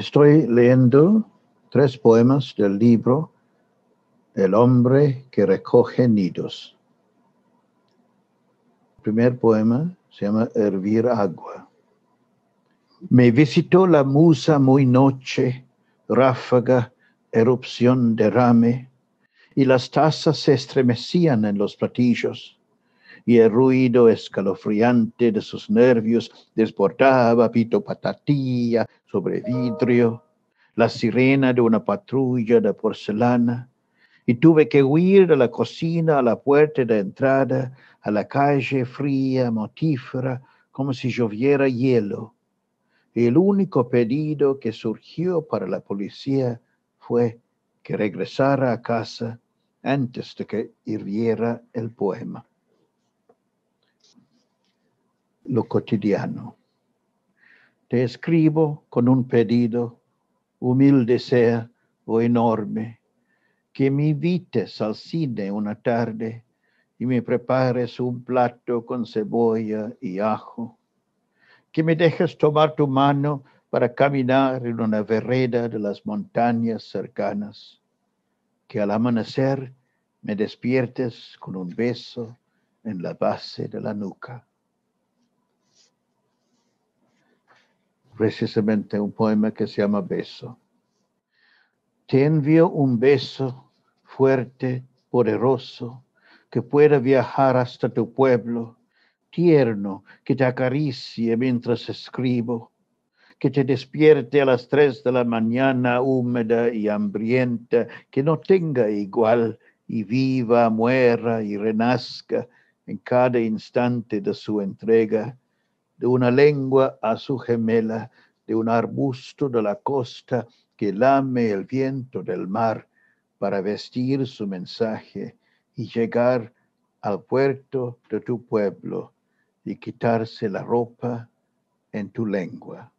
Estoy leyendo tres poemas del libro El hombre que recoge nidos. El primer poema se llama Hervir agua. Me visitó la musa muy noche, ráfaga, erupción, derrame, y las tazas se estremecían en los platillos y el ruido escalofriante de sus nervios desbordaba pito sobre vidrio, la sirena de una patrulla de porcelana, y tuve que huir de la cocina a la puerta de entrada, a la calle fría, motífera, como si lloviera hielo. El único pedido que surgió para la policía fue que regresara a casa antes de que hirviera el poema lo cotidiano. Te escribo con un pedido, humilde sea o enorme, que me invites al cine una tarde y me prepares un plato con cebolla y ajo, que me dejes tomar tu mano para caminar en una vereda de las montañas cercanas, que al amanecer me despiertes con un beso en la base de la nuca. precisamente un poema que se llama Beso. Te envío un beso fuerte, poderoso, que pueda viajar hasta tu pueblo, tierno, que te acaricie mientras escribo, que te despierte a las tres de la mañana húmeda y hambrienta, que no tenga igual y viva, muera y renazca en cada instante de su entrega, de una lengua a su gemela, de un arbusto de la costa que lame el viento del mar para vestir su mensaje y llegar al puerto de tu pueblo y quitarse la ropa en tu lengua.